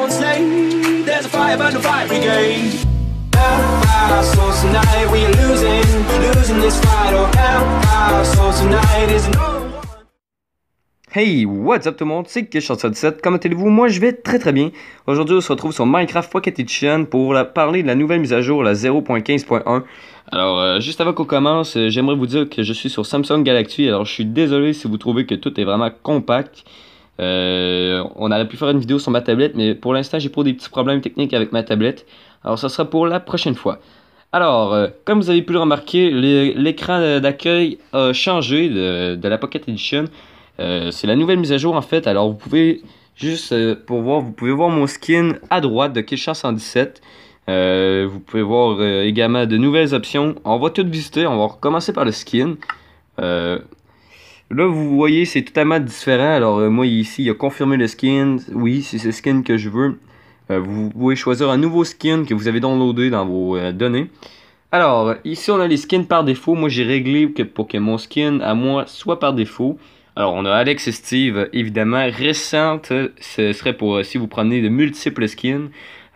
Hey, what's up tout le monde, c'est kish 7 comment allez-vous? Moi je vais très très bien. Aujourd'hui on se retrouve sur Minecraft Pocket Edition pour parler de la nouvelle mise à jour, la 0.15.1. Alors euh, juste avant qu'on commence, euh, j'aimerais vous dire que je suis sur Samsung Galaxy, alors je suis désolé si vous trouvez que tout est vraiment compact. Euh, on aurait pu faire une vidéo sur ma tablette, mais pour l'instant, j'ai pas des petits problèmes techniques avec ma tablette. Alors, ça sera pour la prochaine fois. Alors, euh, comme vous avez pu le remarquer, l'écran d'accueil a changé de, la Pocket Edition. Euh, c'est la nouvelle mise à jour en fait. Alors, vous pouvez juste pour voir, vous pouvez voir mon skin à droite de Kishan 117. vous pouvez voir également de nouvelles options. On va tout visiter. On va recommencer par le skin. Là, vous voyez, c'est totalement différent. Alors, euh, moi, ici, il a confirmé le skin. Oui, c'est ce skin que je veux. Euh, vous pouvez choisir un nouveau skin que vous avez downloadé dans vos euh, données. Alors, ici, on a les skins par défaut. Moi, j'ai réglé pour que mon skin, à moi, soit par défaut. Alors, on a Alex et Steve, évidemment. Récente, ce serait pour si vous prenez de multiples skins.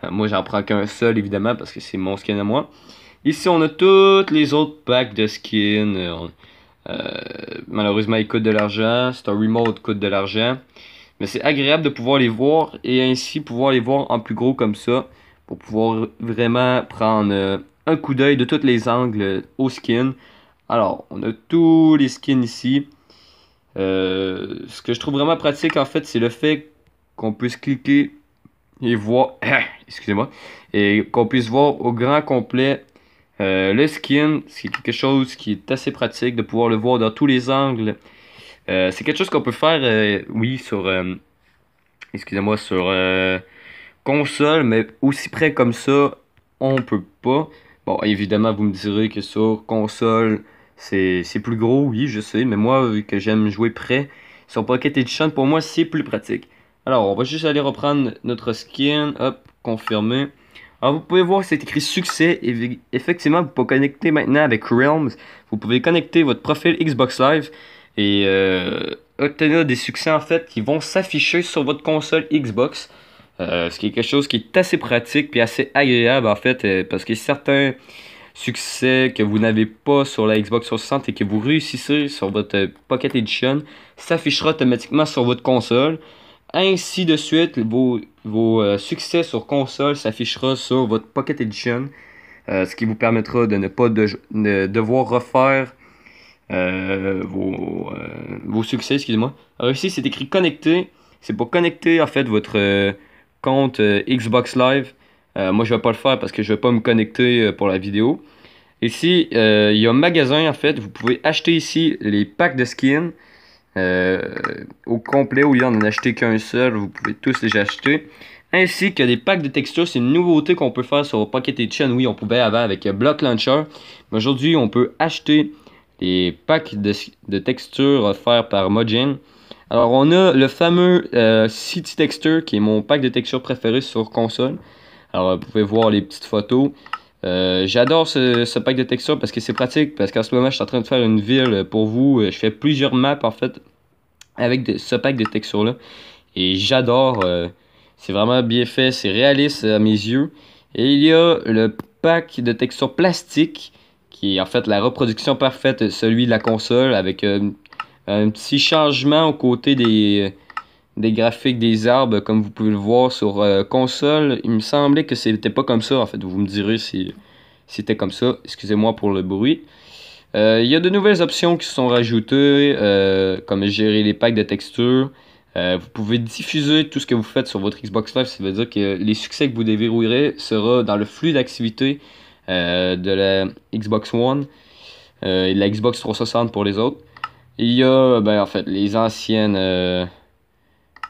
moi, j'en prends qu'un seul, évidemment, parce que c'est mon skin à moi. Ici, on a toutes les autres packs de skins. Euh, malheureusement, ils coûtent de l'argent. C'est un remote coûte de l'argent. Mais c'est agréable de pouvoir les voir et ainsi pouvoir les voir en plus gros comme ça pour pouvoir vraiment prendre euh, un coup d'œil de tous les angles au skin. Alors, on a tous les skins ici. Euh, ce que je trouve vraiment pratique en fait, c'est le fait qu'on puisse cliquer et voir, excusez-moi, et qu'on puisse voir au grand complet euh, le skin, c'est quelque chose qui est assez pratique de pouvoir le voir dans tous les angles. Euh, c'est quelque chose qu'on peut faire, euh, oui, sur, excusez-moi, sur console, mais aussi près comme ça, on peut pas. Bon, évidemment, vous me direz que sur console, c'est plus gros, oui, je sais, mais moi, vu que j'aime jouer près, sur Pocket Edition, pour moi, c'est plus pratique. Alors, on va juste aller reprendre notre skin, hop, confirmer. Alors, vous pouvez voir, c'est écrit succès. Et effectivement, vous pouvez connecter maintenant avec Realms. Vous pouvez connecter votre profil Xbox Live et euh, obtenir des succès en fait qui vont s'afficher sur votre console Xbox. Euh, ce qui est quelque chose qui est assez pratique puis assez agréable en fait euh, parce que certains succès que vous n'avez pas sur la Xbox 60 et que vous réussissez sur votre Pocket Edition s'affichera automatiquement sur votre console. Ainsi de suite, vos, euh, succès sur console s'affichera sur votre Pocket Edition, euh, ce qui vous permettra de ne pas devoir refaire euh, vos, succès, excusez-moi. Alors ici, c'est écrit connecter. C'est pour connecter en fait votre compte Xbox Live. moi, je vais pas le faire parce que je vais pas me connecter pour la vidéo. Ici, il y a un magasin en fait. Vous pouvez acheter ici les packs de skins. Euh, au complet, au lieu d'en acheté qu'un seul, vous pouvez tous les acheter ainsi que des packs de textures. C'est une nouveauté qu'on peut faire sur Pocket Edition. Oui, on pouvait avant avec Block Launcher. Mais aujourd'hui, on peut acheter les packs de, textures offerts par Mojang. Alors, on a le fameux euh, City Texture qui est mon pack de textures préféré sur console. Alors, vous pouvez voir les petites photos. Euh, j'adore ce, pack de textures parce que c'est pratique. Parce qu'en ce moment, je suis en train de faire une ville pour vous. Euh, je fais plusieurs maps en fait avec ce pack de textures-là. Et j'adore. Euh, c'est vraiment bien fait. C'est réaliste à mes yeux. Et il y a le pack de textures plastique qui est en fait la reproduction parfaite, celui de la console avec un petit changement aux côtés des des graphiques des arbres, comme vous pouvez le voir sur euh, console. Il me semblait que c'était pas comme ça, en fait. Vous me direz si c'était comme ça. Excusez-moi pour le bruit. Euh, il y a de nouvelles options qui sont rajoutées, euh, comme gérer les packs de textures. vous pouvez diffuser tout ce que vous faites sur votre Xbox Live, ça veut dire que les succès que vous déverrouillerez sera dans le flux d'activité de la Xbox One et de la Xbox 360 pour les autres. Il y a ben, en fait les anciennes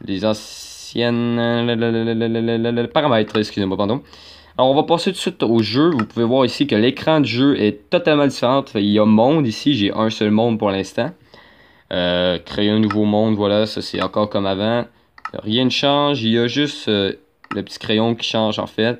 les anciennes paramètres, excusez-moi, pardon. Alors, on va passer tout de suite au jeu. Vous pouvez voir ici que l'écran de jeu est totalement différent. Il y a monde ici, j'ai un seul monde pour l'instant. Euh, créer un nouveau monde, voilà, ça c'est encore comme avant. Rien ne change, il y a juste euh, le petit crayon qui change en fait.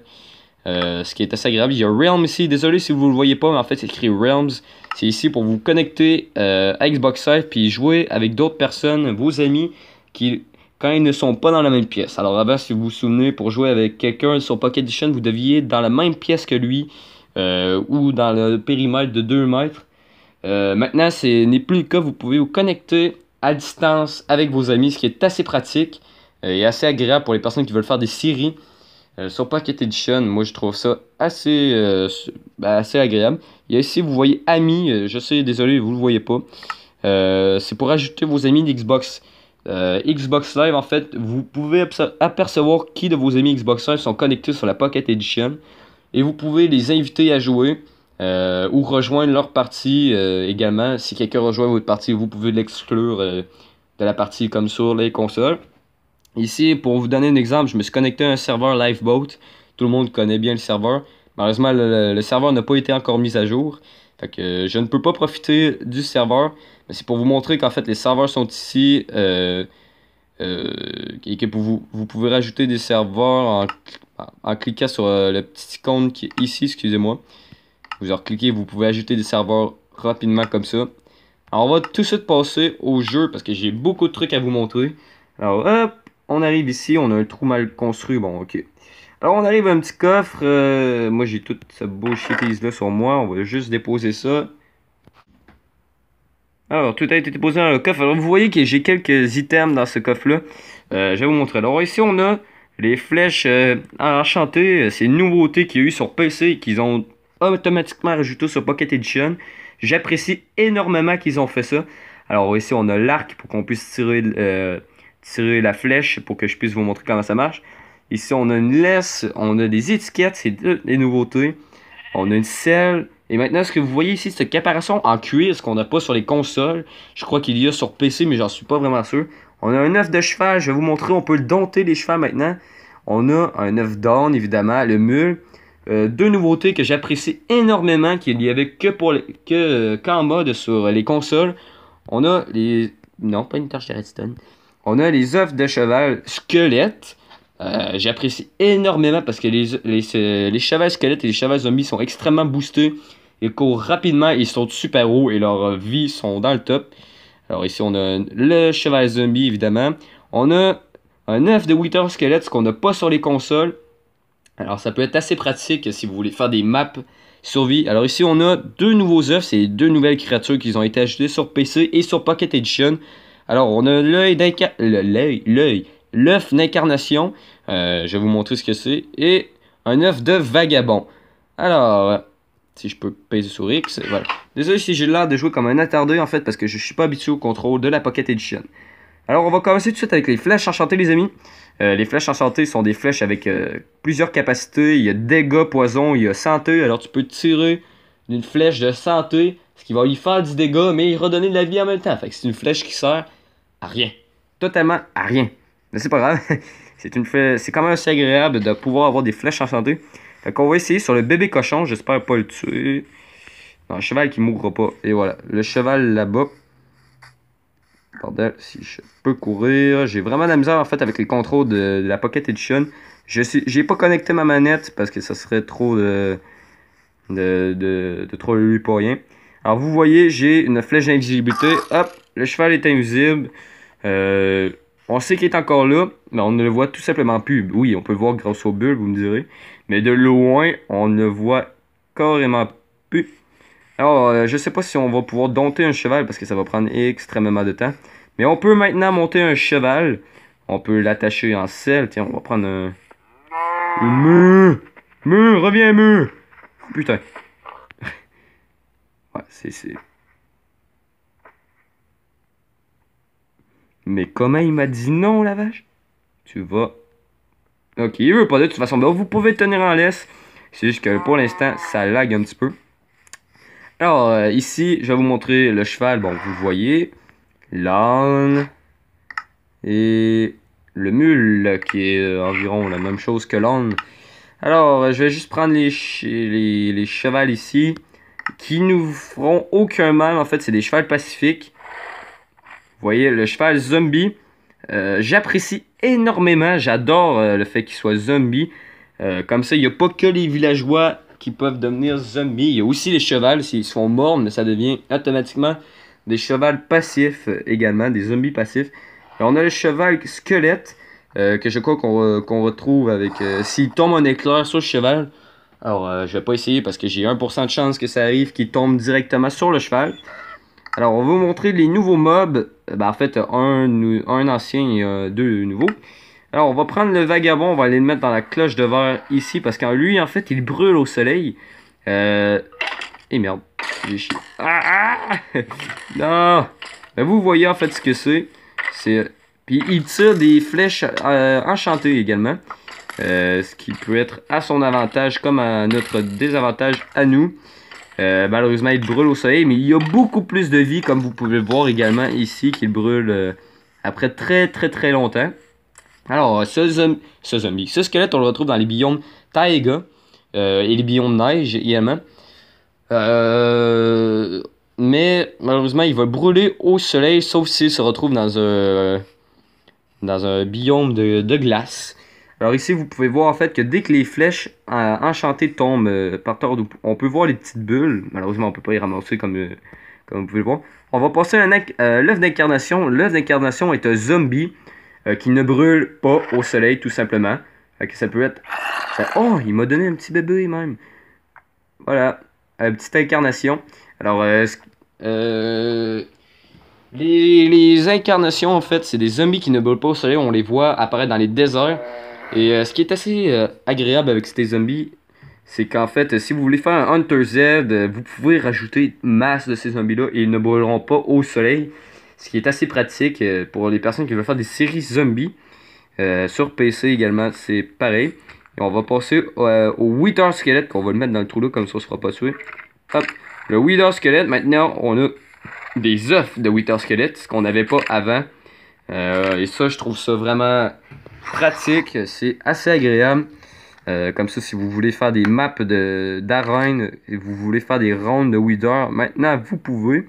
Euh, ce qui est assez agréable. Il y a realms ici. Désolé si vous ne le voyez pas, mais en fait, c'est écrit Realms. C'est ici pour vous connecter à Xbox Live puis jouer avec d'autres personnes, vos amis, qui quand ils ne sont pas dans la même pièce. Alors avant, si vous vous souvenez, pour jouer avec quelqu'un sur Pocket Edition, vous deviez être dans la même pièce que lui euh, ou dans le périmètre de 2 mètres. Euh, maintenant, ce n'est plus le cas. Vous pouvez vous connecter à distance avec vos amis, ce qui est assez pratique euh, et assez agréable pour les personnes qui veulent faire des séries. sur Pocket Edition, moi je trouve ça assez, euh, bah, assez agréable. Et ici, vous voyez amis, je sais, désolé, vous ne le voyez pas. c'est pour ajouter vos amis d'Xbox. Euh, Xbox Live, en fait, vous pouvez apercevoir qui de vos amis Xbox Live sont connectés sur la Pocket Edition et vous pouvez les inviter à jouer euh, ou rejoindre leur partie euh, également. Si quelqu'un rejoint votre partie, vous pouvez l'exclure de la partie comme sur les consoles. Ici, pour vous donner un exemple, je me suis connecté à un serveur LiveBoat. Tout le monde connaît bien le serveur. Malheureusement, le serveur n'a pas été encore mis à jour je ne peux pas profiter du serveur, mais c'est pour vous montrer qu'en fait les serveurs sont ici euh, euh, et que vous, vous, pouvez rajouter des serveurs en, en cliquant sur euh, le petit icône qui est ici, excusez-moi. Vous en cliquez, vous pouvez ajouter des serveurs rapidement comme ça. Alors on va tout de suite passer au jeu parce que j'ai beaucoup de trucs à vous montrer. Alors hop, on arrive ici, on a un trou mal construit, bon ok. Alors, on arrive à un petit coffre. Euh, moi, j'ai toute cette bullshitise-là sur moi. On va juste déposer ça. Alors, tout a été déposé dans le coffre. Alors, vous voyez que j'ai quelques items dans ce coffre-là. Euh, je vais vous montrer. Alors, ici, on a les flèches euh, enchantées. C'est une nouveauté qu'il y a eu sur PC qu'ils ont automatiquement rajouté sur Pocket Edition. J'apprécie énormément qu'ils ont fait ça. Alors, ici, on a l'arc pour qu'on puisse tirer, tirer la flèche pour que je puisse vous montrer comment ça marche. Ici, on a une laisse, on a des étiquettes, c'est toutes les nouveautés. On a une selle. Et maintenant, ce que vous voyez ici, c'est ce caparaçon en cuir, ce qu'on n'a pas sur les consoles. Je crois qu'il y a sur PC, mais j'en suis pas vraiment sûr. On a un œuf de cheval, je vais vous montrer, on peut le dompter les chevaux maintenant. On a un œuf d'orne, évidemment, le mule. Euh, deux nouveautés que j'apprécie énormément, qu'il n'y avait que pour que euh, mode sur les consoles. On a les non pas une torche redstone. On a les œufs de cheval squelette. Euh, j'apprécie énormément parce que les, les, les squelettes et les chevaux zombies sont extrêmement boostés. Ils courent rapidement, ils sont super hauts et leurs vies sont dans le top. Alors ici, on a le Cheval Zombie, évidemment. On a un œuf de Wither squelette ce qu'on n'a pas sur les consoles. Alors ça peut être assez pratique si vous voulez faire des maps survie. Alors ici, on a deux nouveaux œufs, c'est deux nouvelles créatures qui ont été ajoutées sur PC et sur Pocket Edition. Alors, on a l'œil d'un... L'œil, l'œil, l'œuf d'incarnation, euh, je vais vous montrer ce que c'est, et un œuf de vagabond. Alors, si je peux payer sur X, voilà. Désolé si j'ai l'air de jouer comme un attardé en fait, parce que je suis pas habitué au contrôle de la Pocket Edition. Alors, on va commencer tout de suite avec les flèches enchantées, les amis. Euh, les flèches enchantées sont des flèches avec euh, plusieurs capacités. Il y a dégâts, poison, il y a santé. Alors, tu peux tirer d'une flèche de santé, ce qui va lui faire du dégât, mais il redonner de la vie en même temps. Fait que c'est une flèche qui sert à rien. Totalement à rien. Mais c'est pas grave. c'est une C'est quand même assez agréable de pouvoir avoir des flèches enchantées. Fait qu'on va essayer sur le bébé cochon. J'espère pas le tuer. Non, le cheval qui mourra pas. Et voilà. Le cheval là-bas. Bordel, si je peux courir. J'ai vraiment de la misère en fait avec les contrôles de, la Pocket Edition. Je suis, j'ai pas connecté ma manette parce que ça serait trop de, de, de, trop lui pour rien. Alors vous voyez, j'ai une flèche d'invisibilité. Hop, le cheval est invisible. Euh, on sait qu'il est encore là, mais on ne le voit tout simplement plus. Oui, on peut le voir grâce aux bulles, vous me direz. Mais de loin, on ne le voit carrément plus. Alors, euh, je sais pas si on va pouvoir dompter un cheval parce que ça va prendre extrêmement de temps. Mais on peut maintenant monter un cheval. On peut l'attacher en selle. Tiens, on va prendre un... meu, Reviens, meu. Putain. ouais, c'est... Mais comment il m'a dit non la vache? Tu vas. Ok, il veut pas de toute façon. Ben, vous pouvez tenir en laisse. C'est juste que pour l'instant, ça lag un petit peu. Alors, euh, ici, je vais vous montrer le cheval. Bon, vous voyez. L'âne. Et le mule, qui est euh, environ la même chose que l'âne. Alors, je vais juste prendre les, che les, chevals ici. Qui nous feront aucun mal. En fait, c'est des chevals pacifiques. Vous voyez, le cheval zombie, euh, j'apprécie énormément. J'adore euh, le fait qu'il soit zombie. Euh, comme ça, il n'y a pas que les villageois qui peuvent devenir zombies. Il y a aussi les chevals. S'ils sont morts, mais ça devient automatiquement des chevals passifs également, des zombies passifs. on a le cheval squelette, que je crois qu'on retrouve avec... S'il tombe en éclair sur le cheval, alors, je je vais pas essayer parce que j'ai 1% de chance que ça arrive qu'il tombe directement sur le cheval. Alors, on va vous montrer les nouveaux mobs euh, ben, en fait, un, un ancien et euh, deux nouveaux. Alors, on va prendre le vagabond, on va aller le mettre dans la cloche de verre ici, parce qu'en lui, en fait, il brûle au soleil. Euh, et merde, j'ai chié. Ah, ah! non! Ben, vous voyez, en fait, ce que c'est. C'est... Puis, il tire des flèches enchantées également. ce qui peut être à son avantage comme à notre désavantage à nous. Euh, malheureusement, il brûle au soleil, mais il y a beaucoup plus de vie, comme vous pouvez le voir également ici, qu'il brûle euh, après très très très longtemps. Alors, ce, zombie, ce squelette, on le retrouve dans les biomes taïga euh, et les biomes neige également. mais malheureusement, il va brûler au soleil, sauf s'il se retrouve dans un, dans un biome de glace. Alors ici, vous pouvez voir en fait que dès que les flèches euh, enchantées tombent euh, par terre, on peut voir les petites bulles. Malheureusement, on peut pas les ramasser comme, euh, comme vous pouvez le voir. On va passer à l'œuf d'incarnation. L'œuf d'incarnation est un zombie qui ne brûle pas au soleil, tout simplement. Fait que ça peut être... Oh, il m'a donné un petit bébé même. Voilà, une petite incarnation. Alors, euh, les, les incarnations, en fait, c'est des zombies qui ne brûlent pas au soleil. On les voit apparaître dans les déserts. Et euh, ce qui est assez euh, agréable avec ces zombies, c'est qu'en fait, euh, si vous voulez faire un Hunter Z, vous pouvez rajouter masse de ces zombies-là et ils ne brûleront pas au soleil. Ce qui est assez pratique pour les personnes qui veulent faire des séries zombies. sur PC également, c'est pareil. Et on va passer au Wither Squelette, qu'on va le mettre dans le trou là, comme ça on ne fera pas tuer. Hop, le Wither Squelette, maintenant on a des œufs de Wither Squelette, ce qu'on n'avait pas avant. et ça, je trouve ça vraiment pratique, c'est assez agréable. Euh, comme ça, si vous voulez faire des maps d'arène, et vous voulez faire des rounds de Wither, maintenant vous pouvez.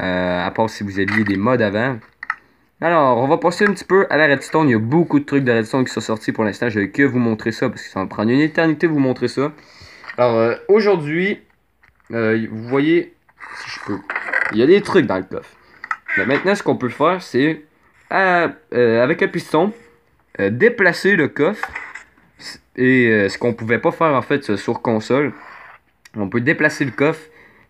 Euh, à part si vous aviez des mods avant. Alors, on va passer un petit peu à la redstone. Il y a beaucoup de trucs de redstone qui sont sortis pour l'instant. Je vais que vous montrer ça parce que ça va prendre une éternité de vous montrer ça. Alors, euh, aujourd'hui, vous voyez, si je peux, il y a des trucs dans le coffre. Mais maintenant, ce qu'on peut faire, c'est avec un piston, euh, déplacer le coffre. Et euh, ce qu'on pouvait pas faire en fait sur console. On peut déplacer le coffre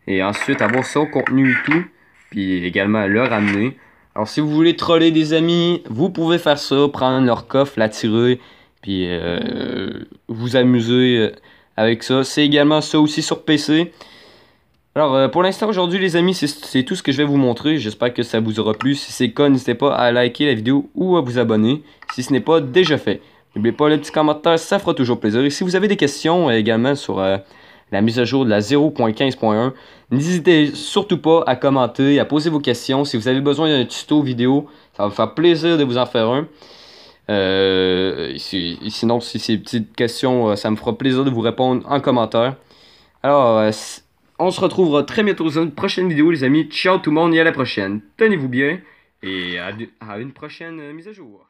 et ensuite avoir son contenu et tout. Puis également le ramener. Alors si vous voulez troller des amis, vous pouvez faire ça, prendre leur coffre, l'attirer, puis euh, vous amuser avec ça. C'est également ça aussi sur PC. Alors, euh, pour l'instant, aujourd'hui, les amis, c'est tout ce que je vais vous montrer. J'espère que ça vous aura plu. Si c'est le cas, n'hésitez pas à liker la vidéo ou à vous abonner si ce n'est pas déjà fait. N'oubliez pas le petit commentaire, ça fera toujours plaisir. Et si vous avez des questions euh, également sur euh, la mise à jour de la 0.15.1, n'hésitez surtout pas à commenter, à poser vos questions. Si vous avez besoin d'un tuto vidéo, ça va me faire plaisir de vous en faire un. sinon, si c'est petites questions, ça me fera plaisir de vous répondre en commentaire. Alors, on se retrouve très bientôt dans une prochaine vidéo, les amis. Ciao tout le monde et à la prochaine. Tenez-vous bien et à, à une prochaine euh, mise à jour.